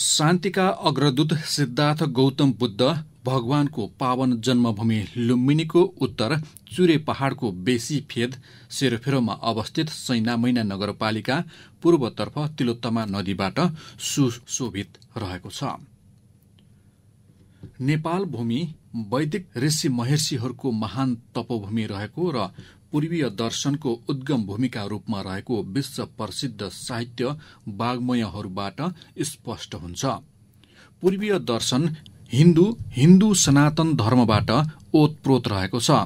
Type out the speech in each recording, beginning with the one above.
शान्तिका अग्रदूत सिद्धार्थ गौतम बुद्ध भगवानको पावन जन्मभूमि लुम्बिनीको उत्तर चुरे पहाड़को बेसी फेद सेरोफेरोमा अवस्थित सैनामैना नगरपालिका पूर्वतर्फ तिलोत्तमा नदीबाट सुशोभित रहेको छ नेपाल भूमि वैदिक ऋषि महर्षिहरूको महान तपभूमि रहेको र पूर्वीय दर्शनको उद्गम भूमिका रूपमा रहेको विश्व प्रसिद्ध साहित्य वाग्मयहरूबाट स्पष्ट हुन्छ पूर्वीय दर्शन हिन्दू हिन्दू सनातन धर्मबाट ओतप्रोत रहेको छ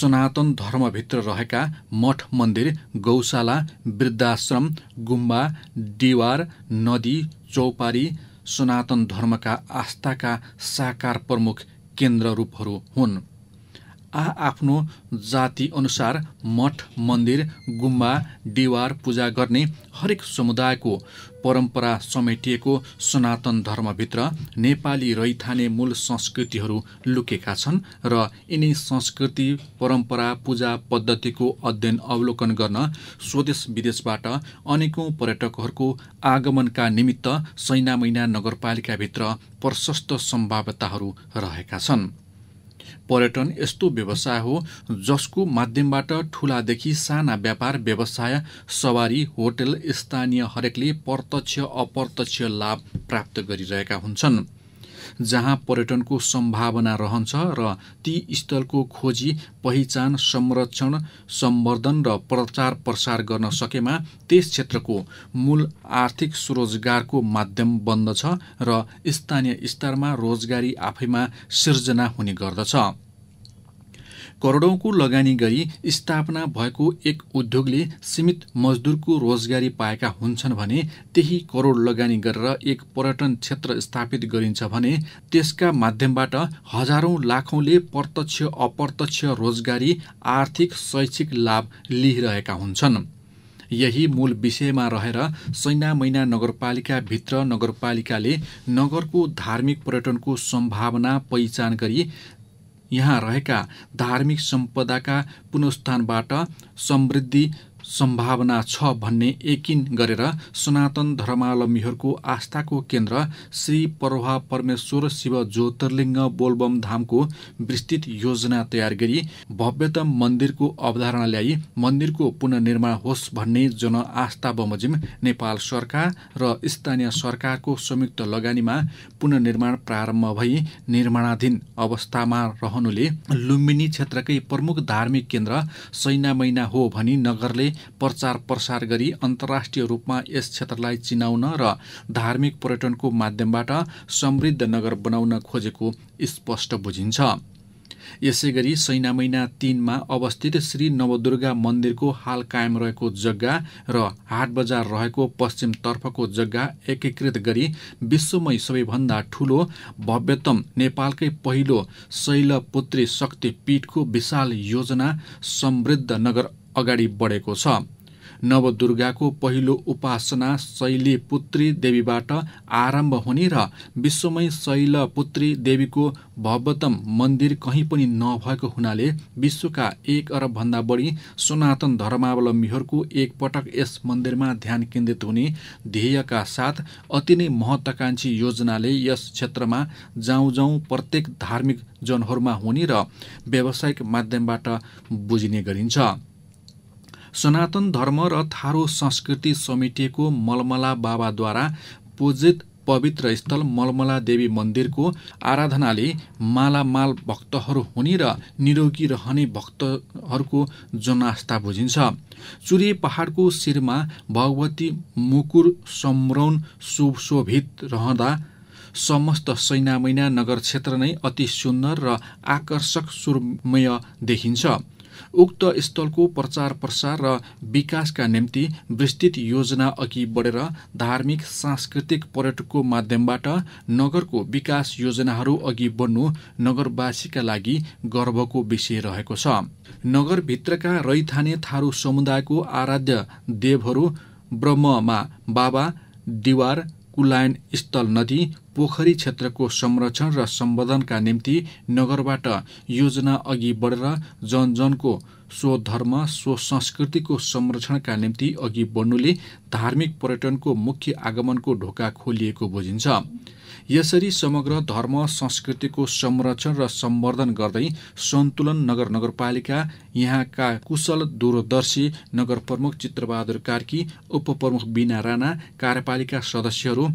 सनातन धर्मभित्र रहेका मठ मन्दिर गौशाला वृद्धाश्रम गुम्बा डिवार नदी चौपारी सनातन धर्मका आस्थाका साकार प्रमुख केन्द्र रूपहरू हुन् आआफ्नो जाति अनुसार मठ मन्दिर गुम्बा डिवार पूजा गर्ने हरेक समुदायको परम्परा समेटिएको सनातन धर्मभित्र नेपाली रैथाने मूल संस्कृतिहरू लुकेका छन् र यिनी संस्कृति परम्परा पूजा पद्धतिको अध्ययन अवलोकन गर्न स्वदेश विदेशबाट अनेकौँ पर्यटकहरूको आगमनका निमित्त सैना महिना नगरपालिकाभित्र प्रशस्त सम्भाव्यताहरू रहेका छन् पर्यटन यस्तो व्यवसाय हो जसको माध्यमबाट ठुलादेखि साना व्यापार व्यवसाय सवारी होटल स्थानीय हरेकले प्रत्यक्ष अप्रत्यक्ष लाभ प्राप्त गरिरहेका हुन्छन् जहाँ पर्यटनको सम्भावना रहन्छ र ती स्थलको खोजी पहिचान संरक्षण सम्वर्धन र प्रचार प्रसार गर्न सकेमा त्यस क्षेत्रको मूल आर्थिक स्वरोजगारको माध्यम बन्दछ र स्थानीय स्तरमा रोजगारी आफैमा सिर्जना हुने गर्दछ करोडौँको लगानी गरी स्थापना भएको एक उद्योगले सीमित मजदुरको रोजगारी पाएका हुन्छन् भने त्यही करोड लगानी गरेर एक पर्यटन क्षेत्र स्थापित गरिन्छ भने त्यसका माध्यमबाट हजारौँ लाखौँले प्रत्यक्ष अप्रत्यक्ष रोजगारी आर्थिक शैक्षिक लाभ लिइरहेका हुन्छन् यही मूल विषयमा रहेर सैना मैना नगरपालिकाभित्र नगरपालिकाले नगरको धार्मिक पर्यटनको सम्भावना पहिचान गरी यहाँ रहेका धार्मिक सम्पदाका पुनस्थानबाट समृद्धि सम्भावना छ भन्ने यकिन गरेर सनातन धर्मावलम्बीहरूको आस्थाको केन्द्र श्री प्रभा परमेश्वर शिव ज्योतिर्लिङ्ग बोलबम धामको विस्तृत योजना तयार गरी भव्यतम मन्दिरको अवधारणा ल्याई मन्दिरको पुनर्निर्माण होस् भन्ने जनआस्था बमोजिम नेपाल सरकार र स्थानीय सरकारको संयुक्त लगानीमा पुनर्निर्माण प्रारम्भ भई निर्माणाधीन अवस्थामा रहनुले लुम्बिनी क्षेत्रकै प्रमुख धार्मिक केन्द्र सैना महिना हो भनी नगरले प्रचार प्रसार गरी अन्तर्राष्ट्रिय रूपमा यस क्षेत्रलाई चिनाउन र धार्मिक पर्यटनको माध्यमबाट समृद्ध नगर बनाउन खोजेको स्पष्ट बुझिन्छ यसै गरी सैना महिना तिनमा अवस्थित श्री नवदुर्गा मन्दिरको हाल कायम रहेको जग्गा र हाट बजार रहेको पश्चिमतर्फको जग्गा एकीकृत गरी विश्वमै सबैभन्दा ठूलो भव्यतम नेपालकै पहिलो शैलपुत्री शक्तिपीठको विशाल योजना समृद्ध नगर अगाडि बढेको छ नवदुर्गाको पहिलो उपासना शैलीपुत्री देवीबाट आरम्भ हुने र विश्वमै शैलपुत्री देवीको भव्यतम मन्दिर कहीँ पनि नभएको हुनाले विश्वका एक अरबभन्दा बढी सनातन धर्मावलम्बीहरूको एकपटक यस मन्दिरमा ध्यान केन्द्रित हुने ध्येयका साथ अति नै महत्वाकांक्षी योजनाले यस क्षेत्रमा जाउँ जाउँ प्रत्येक धार्मिक जनहरूमा हुने र व्यावसायिक माध्यमबाट बुझिने गरिन्छ सनातन धर्म र थारो संस्कृति समेटिएको मलमला बाबाद्वारा पूजित पवित्र स्थल मलमला देवी मन्दिरको आराधनाले मालामाल भक्तहरू हुने र निरोगी रहने भक्तहरूको जनआस्था बुझिन्छ चुरे पहाडको शिरमा भगवती मुकुर सम्रौन सुशोभित रहँदा समस्त सैनामैना नगर क्षेत्र नै अति सुन्दर र आकर्षक सुरमय देखिन्छ उक्त स्थलको प्रचार प्रसार र विकासका निम्ति विस्तृत योजना अघि बढेर धार्मिक सांस्कृतिक पर्यटकको माध्यमबाट नगरको विकास योजनाहरू अघि बढ्नु नगरवासीका लागि गर्वको विषय रहेको छ नगरभित्रका रैथाने थारू समुदायको आराध्य देवहरू ब्रह्ममा बाबा दिवार कुलायन स्थल नदी पोखरी क्षेत्रको संरक्षण र सम्बोधनका निम्ति नगरबाट योजना अघि बढेर जनजनको स्वधर्म स्वसंस्कृतिको संरक्षणका निम्ति अघि बढ्नुले धार्मिक पर्यटनको मुख्य आगमनको ढोका खोलिएको बुझिन्छ यसरी समग्र धर्म संस्कृतिको संरक्षण र सम्वर्धन गर्दै सन्तुलन नगर नगरपालिका यहाँका कुशल दूरदर्शी नगर प्रमुख चित्रबहादुर कार्की उपप्रमुख बिना राणा कार्यपालिका सदस्यहरू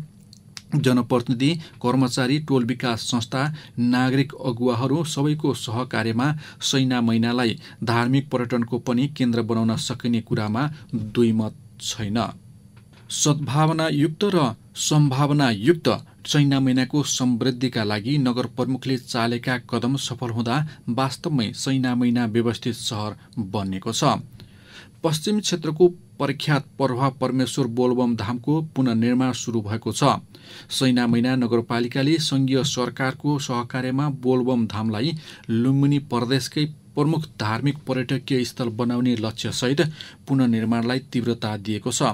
जनप्रतिनिधि कर्मचारी टोल विकास संस्था नागरिक अगुवाहरू सबैको सहकार्यमा सैना महिनालाई धार्मिक पर्यटनको पनि केन्द्र बनाउन सकिने कुरामा दुई मत छैन सद्भावनायुक्त र सम्भावनायुक्त चैना महिनाको समृद्धिका लागि नगर प्रमुखले चालेका कदम सफल हुँदा वास्तवमै सैना महिना व्यवस्थित सहर बनेको छ पश्चिम क्षेत्रको प्रख्यात प्रभाव परमेश्वर बोलबम धामको पुनर्निर्माण सुरु भएको छ सैना महिना नगरपालिकाले सङ्घीय सरकारको सहकार्यमा बोलबम धामलाई लुम्बिनी प्रदेशकै प्रमुख धार्मिक पर्यटकीय स्थल बनाउने लक्ष्यसहित पुननिर्माणलाई तीव्रता दिएको छ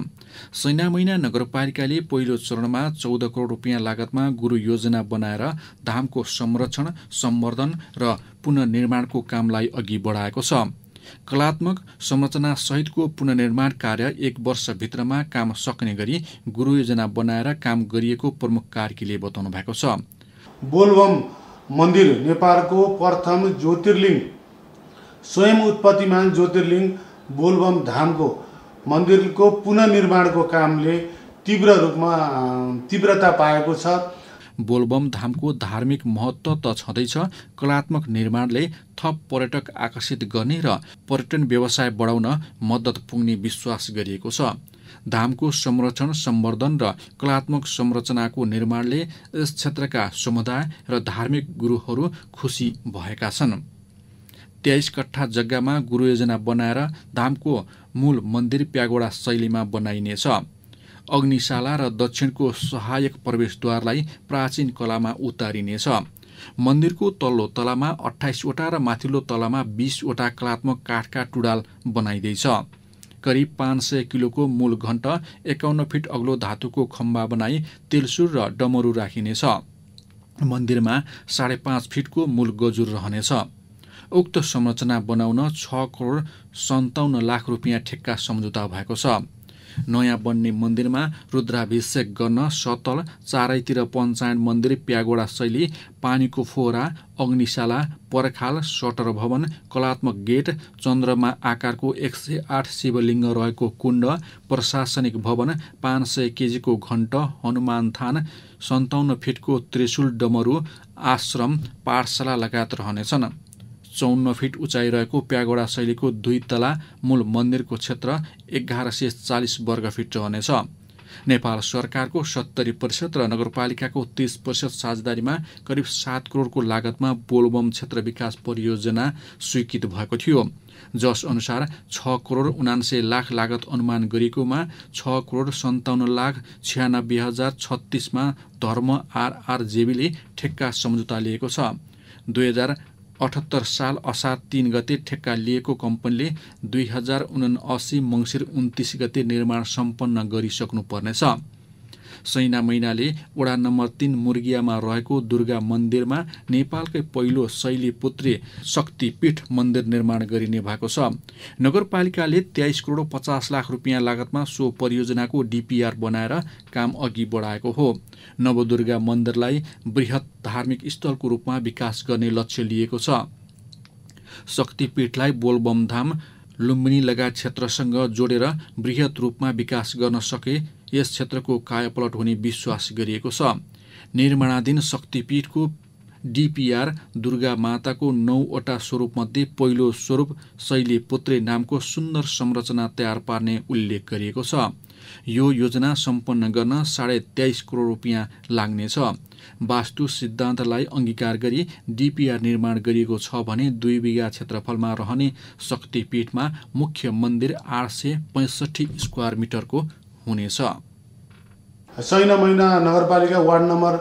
सैना महिना नगरपालिकाले पहिलो चरणमा चौध करोड रुपियाँ लागतमा गुरु योजना बनाएर धामको संरक्षण सम्वर्धन र पुननिर्माणको कामलाई अघि बढाएको छ कलात्मक संरचना सहितको पुननिर्माण कार्य एक वर्षभित्रमा काम सक्ने गरी गुरु योजना बनाएर काम गरिएको प्रमुख कार्कीले बताउनु भएको छ बोलबम मन्दिर नेपालको प्रथम ज्योतिर्लिङ स्वयं उत्पत्तिमान ज्योतिर्लिङ बोलबम धामको मन्दिरको पुननिर्माणको कामले तीव्र रूपमा तीव्रता पाएको छ बोलबम धामको धार्मिक महत्त्व त छँदैछ कलात्मक निर्माणले थप पर्यटक आकर्षित गर्ने र पर्यटन व्यवसाय बढाउन मद्दत पुग्ने विश्वास गरिएको छ धामको संरक्षण सम्वर्धन र कलात्मक संरचनाको निर्माणले यस क्षेत्रका समुदाय र धार्मिक गुरुहरू खुसी भएका छन् तेइस कट्ठा जग्गामा गुरुयोजना बनाएर धामको मूल मन्दिर प्यागोडा शैलीमा बनाइनेछ अग्निशाला र दक्षिणको सहायक प्रवेशद्वारलाई प्राचीन कलामा उतारिनेछ मन्दिरको तल्लो तलामा अठाइसवटा र माथिल्लो तलामा बिसवटा कलात्मक काठका टुडाल बनाइँदैछ करिब पाँच सय किलोको मूल घण्ट एकाउन्न फिट अग्लो धातुको खम्बा बनाई तेलसुर र डमरू राखिनेछ मन्दिरमा साढे पाँच फिटको मूल गजुर रहनेछ उक्त संरचना बनाउन छ करोड सन्ताउन्न लाख रुपियाँ ठेक्का सम्झौता भएको छ नयाँ बन्ने मन्दिरमा रुद्राभिषेक गर्न सतल चारैतिर पञ्चायत मन्दिर प्यागोडा शैली पानीको फोहरा अग्निशाला पर्खाल सटर भवन कलात्मक गेट चन्द्रमा आकारको एक सय आठ शिवलिङ्ग रहेको कुण्ड प्रशासनिक भवन पाँच सय केजीको घण्ट हनुमान थान सन्ताउन्न फिटको त्रिशुल डमरू आश्रम पाठशाला लगायत रहनेछन् चौन्न फिट उचाइ रहेको प्यागोडा शैलीको दुई तला मूल मन्दिरको क्षेत्र एघार सय चालिस वर्ग फिट रहनेछ नेपाल सरकारको सत्तरी प्रतिशत र नगरपालिकाको तीस प्रतिशत साझेदारीमा करिब सात करोडको लागतमा बोलबम क्षेत्र विकास परियोजना स्वीकृत भएको थियो जस अनुसार छ करोड उनान्से लाख लागत अनुमान गरिएकोमा छ करोड सन्ताउन्न लाख छ्यानब्बे हजार छत्तिसमा धर्म आरआरजेबीले ठेक्का सम्झौता लिएको छ दुई हजार अठहत्तर साल असार तीन गते ठेक्का लिएको कम्पनीले दुई हजार उना असी मङ्सिर उन्तिस गते निर्माण सम्पन्न गरिसक्नुपर्नेछ सैना मैनाले वडा नम्बर तीन मुर्गियामा रहेको दुर्गा मन्दिरमा नेपालकै पहिलो शैली पुत्री शक्तिपीठ मन्दिर निर्माण गरिने भएको छ नगरपालिकाले तेइस करोड पचास लाख रुपियाँ लागतमा सो परियोजनाको डिपिआर बनाएर काम अघि बढाएको हो नवदुर्गा मन्दिरलाई वृहत धार्मिक स्थलको रूपमा विकास गर्ने लक्ष्य लिएको छ शक्तिपीठलाई बोलबमधाम लुम्बिनी लगायत क्षेत्रसँग जोडेर वृहत रूपमा विकास गर्न सके यस क्षेत्रको कायापलट हुने विश्वास गरिएको छ निर्माणाधीन शक्तिपीठको डिपिआर दुर्गा माताको नौवटा स्वरूपमध्ये पहिलो स्वरूप शैली पोत्रे नामको सुन्दर संरचना तयार पार्ने उल्लेख गरिएको छ यो योजना सम्पन्न गर्न साढे तेइस करोड रुपियाँ लाग्नेछ वास्तु सिद्धान्तलाई अङ्गीकार गरी डिपिआर निर्माण गरिएको छ भने दुई बिघा क्षेत्रफलमा रहने शक्तिपीठमा मुख्य मन्दिर आठ सय पैँसठी स्क्वायर मिटरको हुनेछ शैन महिना नगरपालिका वार्ड नम्बर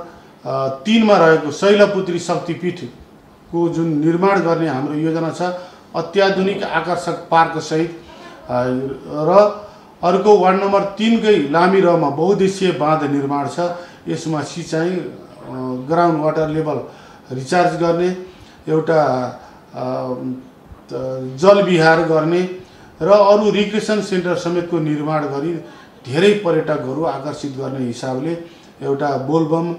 तिनमा रहेको शैलपुत्री शक्तिपीठको जुन निर्माण गर्ने हाम्रो योजना छ अत्याधुनिक आकर्षक पार्क सहित र अर्को वार्ड नम्बर तिनकै लामी रहमा बहुद्देशीय बाँध निर्माण छ यसमा सिँचाइ ग्राउन्ड वाटर लेभल रिचार्ज गर्ने एउटा जलविहार गर्ने र अरू रिक्रेसन सेन्टर समेतको निर्माण गरी धेरै पर्यटकहरू आकर्षित गर्ने हिसाबले एउटा बोलबम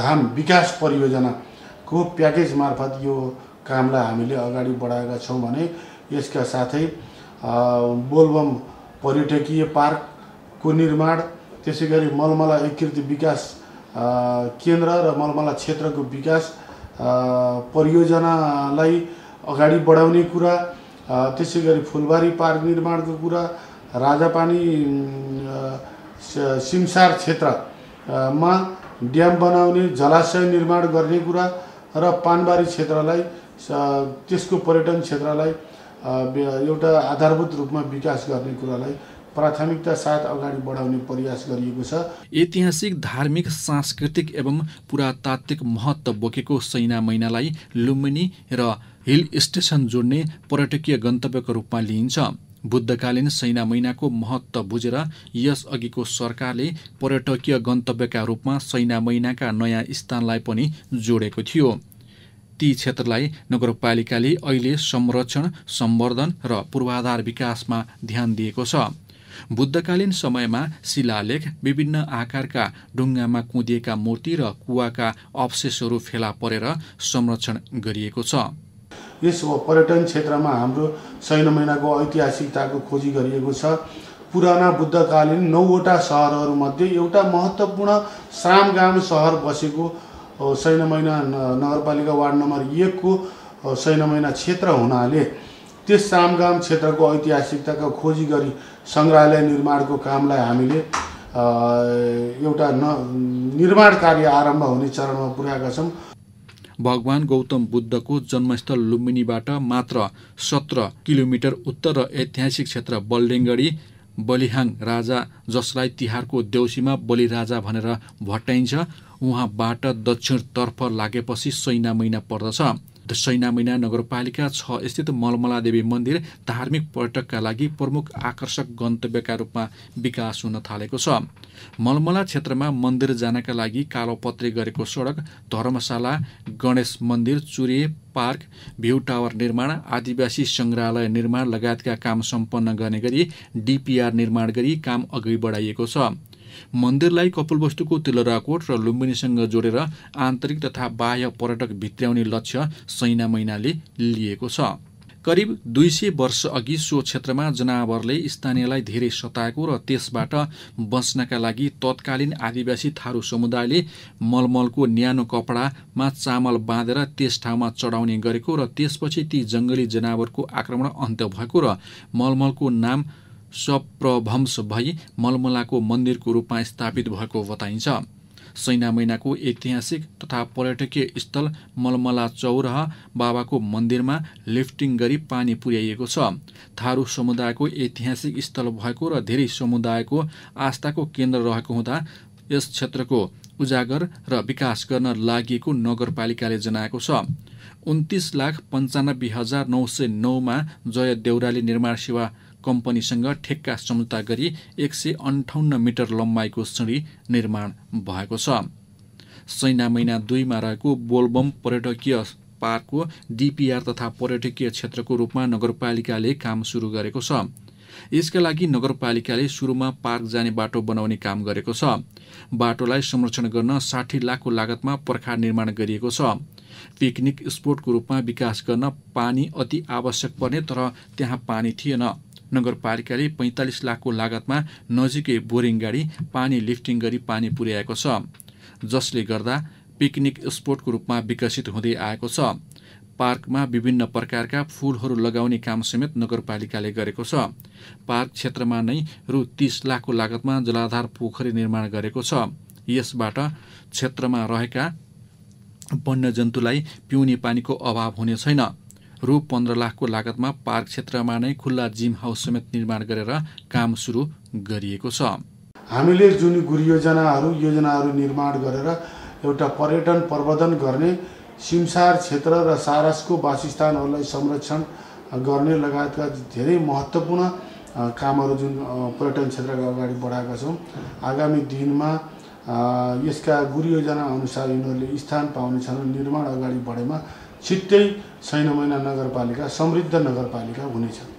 धाम विकास परियोजनाको प्याकेज मार्फत यो कामलाई हामीले अगाडि बढाएका छौँ भने यसका साथै बोलबम पर्यटकीय पार्कको निर्माण त्यसै गरी मलमला एकीकृत विकास केन्द्र र मलमला क्षेत्रको विकास परियोजनालाई अगाडि बढाउने कुरा त्यसै गरी फुलबारी पार्क निर्माणको कुरा राजापानी सिमसार क्षेत्रमा ड्याम बनाउने जलाशय निर्माण गर्ने कुरा र पानबारी क्षेत्रलाई त्यसको पर्यटन क्षेत्रलाई एउटा आधारभूत रूपमा विकास गर्ने कुरालाई प्राथमिकता साथ अगाडि बढाउने प्रयास गरिएको छ ऐतिहासिक धार्मिक सांस्कृतिक एवं पुरातात्विक महत्त्व बोकेको सैना मैनालाई लुम्बिनी र हिल स्टेसन जोड्ने पर्यटकीय गन्तव्यको रूपमा लिइन्छ बुद्धकालीन सैना महिनाको महत्त्व बुझेर यस अघिको सरकारले पर्यटकीय गन्तव्यका रूपमा सैना महिनाका नयाँ स्थानलाई पनि जोडेको थियो ती क्षेत्रलाई नगरपालिकाले अहिले संरक्षण सम्वर्धन र पूर्वाधार विकासमा ध्यान दिएको छ बुद्धकालीन समयमा शिलालेख विभिन्न आकारका ढुङ्गामा कुदिएका मूर्ति र कुवाका अवशेषहरू फेला परेर संरक्षण गरिएको छ यस पर्यटन क्षेत्रमा हाम्रो सैन महिनाको ऐतिहासिकताको खोजी गरिएको छ पुराना बुद्धकालीन नौवटा सहरहरूमध्ये एउटा महत्त्वपूर्ण श्रामगाम सहर बसेको सैन महिना नगरपालिका वार्ड नम्बर एकको सैन महिना क्षेत्र हुनाले त्यस श्रामगाम क्षेत्रको ऐतिहासिकताको खोजी गरी सङ्ग्रहालय निर्माणको कामलाई हामीले एउटा न निर्माण कार्य आरम्भ हुने चरणमा पुर्याएका छौँ भगवान गौतम बुद्धको जन्मस्थल लुम्बिनीबाट मात्र सत्र किलोमिटर उत्तर र ऐतिहासिक क्षेत्र बलडेङ्गडी बलिहाङ राजा जसलाई तिहारको देउसीमा बलिराजा भनेर भट्टाइन्छ उहाँबाट दक्षिणतर्फ लागेपछि सैना महिना पर्दछ सैना मैना नगरपालिका छ स्थित मलमलादेवी मन्दिर धार्मिक पर्यटकका लागि प्रमुख आकर्षक गन्तव्यका रूपमा विकास हुन थालेको छ मलमला क्षेत्रमा मन्दिर जानका लागि कालोपत्री गरेको सडक धर्मशाला गणेश मन्दिर चुरे पार्क भ्यू टावर निर्माण आदिवासी सङ्ग्रहालय निर्माण लगायतका काम सम्पन्न गर्ने गरी डिपिआर निर्माण गरी काम अघि बढाइएको छ मन्दिरलाई वस्तुको तिलराकोट र लुम्बिनीसँग जोडेर आन्तरिक तथा बाह्य पर्यटक भित्र्याउने लक्ष्य सैना मैनाले लिएको छ करिब दुई सय वर्ष अघि सो क्षेत्रमा जनावरले स्थानीयलाई धेरै सताएको र त्यसबाट बच्नका लागि तत्कालीन आदिवासी थारू समुदायले मलमलको न्यानो कपडामा चामल बाँधेर त्यस ठाउँमा चढाउने गरेको र त्यसपछि ती जङ्गली जनावरको आक्रमण अन्त्य भएको र मलमलको नाम सप्रभंश भई मलमलाको मन्दिरको रूपमा स्थापित भएको बताइन्छ सैना महिनाको ऐतिहासिक तथा पर्यटकीय स्थल मलमला चौरह बाबाको मन्दिरमा लिफ्टिङ गरी पानी पुर्याइएको छ थारू समुदायको ऐतिहासिक स्थल भएको र धेरै समुदायको आस्थाको केन्द्र रहेको हुँदा यस क्षेत्रको उजागर र विकास गर्न लागि नगरपालिकाले जनाएको छ उन्तिस लाख पन्चानब्बे हजार नौ सय नौमा जय देउराली निर्माण सेवा कम्पनीसँग ठेक्का सम्झौता गरी एक सय अन्ठाउन्न मिटर लम्बाइको सिँढी निर्माण भएको छ सैना महिना दुईमा रहेको बोलबम पर्यटकीय पार्कको डिपिआर तथा पर्यटकीय क्षेत्रको रूपमा नगरपालिकाले काम सुरु गरेको छ यसका लागि नगरपालिकाले सुरुमा पार्क जाने बाटो बनाउने काम गरेको छ बाटोलाई संरक्षण गर्न साठी लाखको लागतमा पर्खा निर्माण गरिएको छ पिकनिक स्पोटको रूपमा विकास गर्न पानी अति आवश्यक पर्ने तर त्यहाँ पानी थिएन नगरपालिकाले पैंतालिस लाखको लागतमा नजिकै बोरिङ गाडी पानी लिफ्टिङ गरी पानी पुर्याएको छ जसले गर्दा पिकनिक स्पोटको रूपमा विकसित हुँदै आएको छ पार्कमा विभिन्न प्रकारका फूलहरू लगाउने काम समेत नगरपालिकाले गरेको छ पार्क क्षेत्रमा नै रु तीस लाखको लागतमा जलाधार पोखरी निर्माण गरेको छ यसबाट क्षेत्रमा रहेका वन्यजन्तुलाई पिउने पानीको अभाव हुने छैन रु पन्ध्र लाखको लागतमा पार्क क्षेत्रमा नै खुल्ला जिम हाउस समेत निर्माण गरेर काम सुरु गरिएको छ हामीले जुन गुरु योजनाहरू योजनाहरू निर्माण गरेर एउटा पर्यटन प्रवर्धन गर्ने सिमसार क्षेत्र र सारसको वासस्थानहरूलाई संरक्षण गर्ने लगायतका धेरै महत्त्वपूर्ण कामहरू जुन पर्यटन क्षेत्रका अगाडि बढाएका छौँ आगामी दिनमा यसका गुरु योजना अनुसार यिनीहरूले स्थान पाउने पाउनेछन् निर्माण अगाडि बढेमा छिट्टै छैन महिना नगरपालिका समृद्ध नगरपालिका हुनेछ